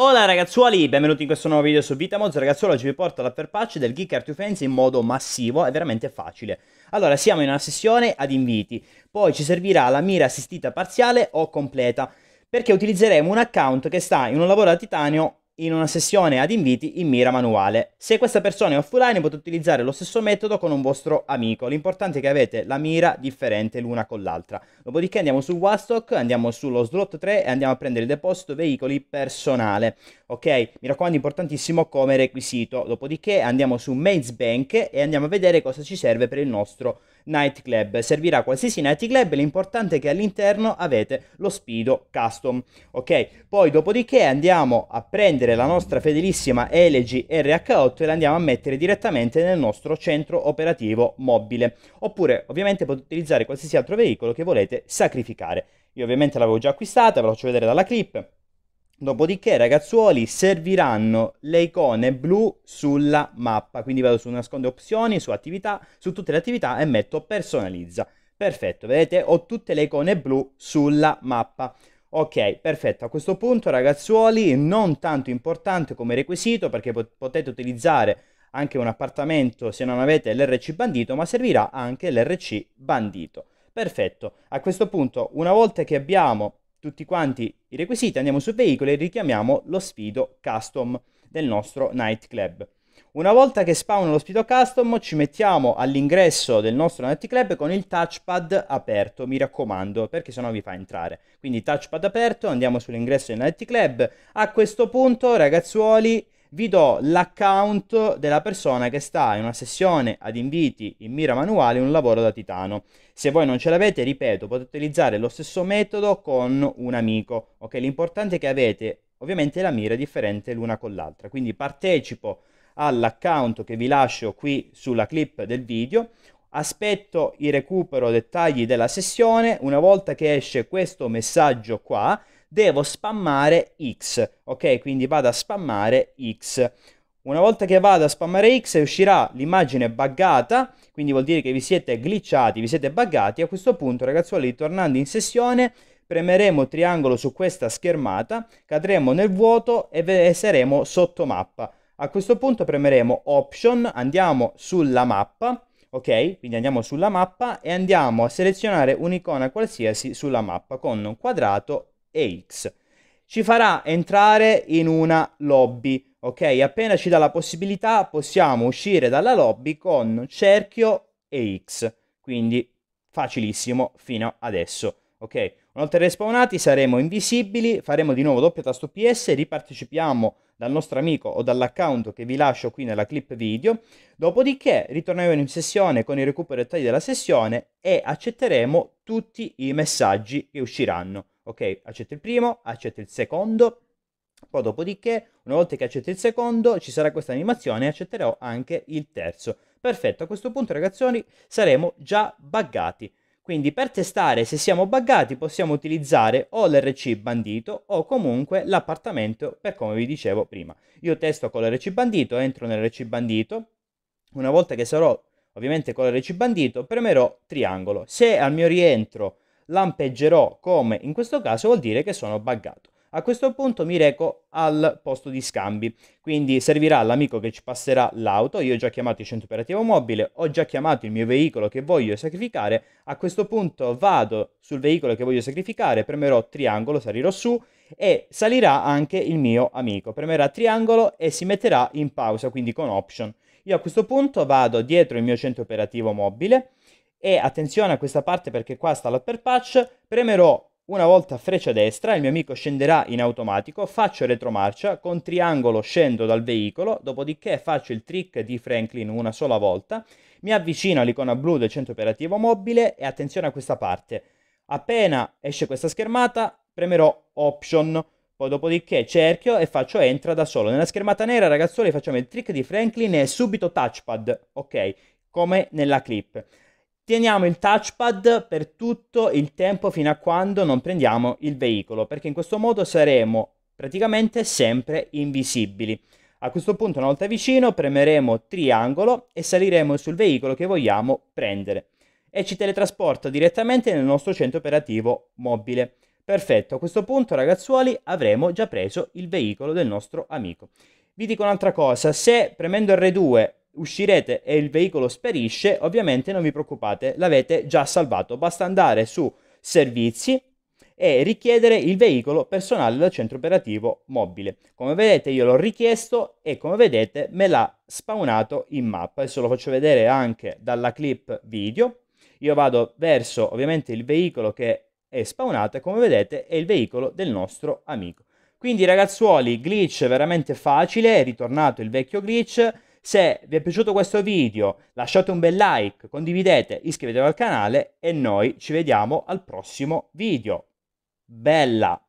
Hola ragazzuoli, benvenuti in questo nuovo video su Vitamoz. Ragazzuoli, oggi vi porto l'after patch del Geek Art Defense in modo massivo e veramente facile. Allora, siamo in una sessione ad inviti, poi ci servirà la mira assistita parziale o completa, perché utilizzeremo un account che sta in un lavoro da titanio in una sessione ad inviti in mira manuale. Se questa persona è offline potete utilizzare lo stesso metodo con un vostro amico, l'importante è che avete la mira differente l'una con l'altra. Dopodiché andiamo su Wastock, andiamo sullo slot 3 e andiamo a prendere il deposito veicoli personale. Ok, mi raccomando importantissimo come requisito. Dopodiché andiamo su Maze Bank e andiamo a vedere cosa ci serve per il nostro nightclub. Servirà qualsiasi nightclub, l'importante è che all'interno avete lo Speedo Custom. Ok, poi dopodiché andiamo a prendere la nostra fedelissima Elegy RH8 e la andiamo a mettere direttamente nel nostro centro operativo mobile. Oppure ovviamente potete utilizzare qualsiasi altro veicolo che volete sacrificare. Io ovviamente l'avevo già acquistata, ve la faccio vedere dalla clip Dopodiché, ragazzuoli, serviranno le icone blu sulla mappa. Quindi vado su nasconde opzioni, su attività, su tutte le attività e metto personalizza. Perfetto, vedete? Ho tutte le icone blu sulla mappa. Ok, perfetto. A questo punto, ragazzuoli, non tanto importante come requisito perché potete utilizzare anche un appartamento se non avete l'RC bandito, ma servirà anche l'RC bandito. Perfetto. A questo punto, una volta che abbiamo tutti quanti i requisiti, andiamo su veicolo e richiamiamo lo sfido custom del nostro nightclub. Una volta che spawn lo sfido custom ci mettiamo all'ingresso del nostro nightclub con il touchpad aperto, mi raccomando, perché sennò vi fa entrare. Quindi touchpad aperto, andiamo sull'ingresso del nightclub. A questo punto, ragazzuoli, vi do l'account della persona che sta in una sessione ad inviti in mira manuale un lavoro da titano. Se voi non ce l'avete, ripeto, potete utilizzare lo stesso metodo con un amico. Ok, l'importante è che avete ovviamente la mira differente l'una con l'altra. Quindi partecipo all'account che vi lascio qui sulla clip del video. Aspetto il recupero dettagli della sessione. Una volta che esce questo messaggio qua, devo spammare X, ok? Quindi vado a spammare X. Una volta che vado a spammare X uscirà l'immagine buggata, quindi vuol dire che vi siete glitchati, vi siete buggati. A questo punto, ragazzuoli, tornando in sessione, premeremo triangolo su questa schermata, cadremo nel vuoto e saremo sotto mappa. A questo punto premeremo Option, andiamo sulla mappa, ok? Quindi andiamo sulla mappa e andiamo a selezionare un'icona qualsiasi sulla mappa con un quadrato e X. Ci farà entrare in una lobby, ok? Appena ci dà la possibilità possiamo uscire dalla lobby con cerchio e X, quindi facilissimo fino adesso, ok? Una volta respawnati saremo invisibili, faremo di nuovo doppio tasto PS, ripartecipiamo dal nostro amico o dall'account che vi lascio qui nella clip video, dopodiché ritorneremo in sessione con il recupero dettagli della sessione e accetteremo tutti i messaggi che usciranno ok? Accetto il primo, accetto il secondo, poi dopodiché, una volta che accetto il secondo, ci sarà questa animazione accetterò anche il terzo. Perfetto, a questo punto ragazzi saremo già buggati. Quindi per testare se siamo buggati possiamo utilizzare o l'RC bandito o comunque l'appartamento per come vi dicevo prima. Io testo con l'RC bandito, entro nell'RC bandito, una volta che sarò ovviamente con l'RC bandito premerò triangolo. Se al mio rientro lampeggerò come in questo caso vuol dire che sono buggato. A questo punto mi reco al posto di scambi, quindi servirà l'amico che ci passerà l'auto, io ho già chiamato il centro operativo mobile, ho già chiamato il mio veicolo che voglio sacrificare, a questo punto vado sul veicolo che voglio sacrificare, premerò triangolo, salirò su e salirà anche il mio amico, premerà triangolo e si metterà in pausa, quindi con option. Io a questo punto vado dietro il mio centro operativo mobile, e attenzione a questa parte perché qua sta l'upper patch, premerò una volta freccia destra, il mio amico scenderà in automatico, faccio retromarcia, con triangolo scendo dal veicolo, dopodiché faccio il trick di Franklin una sola volta, mi avvicino all'icona blu del centro operativo mobile e attenzione a questa parte. Appena esce questa schermata, premerò Option, poi dopodiché cerchio e faccio Entra da solo. Nella schermata nera, ragazzuoli facciamo il trick di Franklin e subito Touchpad, ok, come nella clip. Teniamo il touchpad per tutto il tempo fino a quando non prendiamo il veicolo, perché in questo modo saremo praticamente sempre invisibili. A questo punto, una volta vicino, premeremo triangolo e saliremo sul veicolo che vogliamo prendere e ci teletrasporta direttamente nel nostro centro operativo mobile. Perfetto, a questo punto ragazzuoli avremo già preso il veicolo del nostro amico. Vi dico un'altra cosa, se premendo R2 uscirete e il veicolo sparisce, ovviamente non vi preoccupate, l'avete già salvato. Basta andare su servizi e richiedere il veicolo personale dal centro operativo mobile. Come vedete io l'ho richiesto e come vedete me l'ha spawnato in mappa. Adesso lo faccio vedere anche dalla clip video. Io vado verso ovviamente il veicolo che è spawnato e come vedete è il veicolo del nostro amico. Quindi ragazzuoli, glitch veramente facile, è ritornato il vecchio glitch se vi è piaciuto questo video lasciate un bel like, condividete, iscrivetevi al canale e noi ci vediamo al prossimo video. Bella!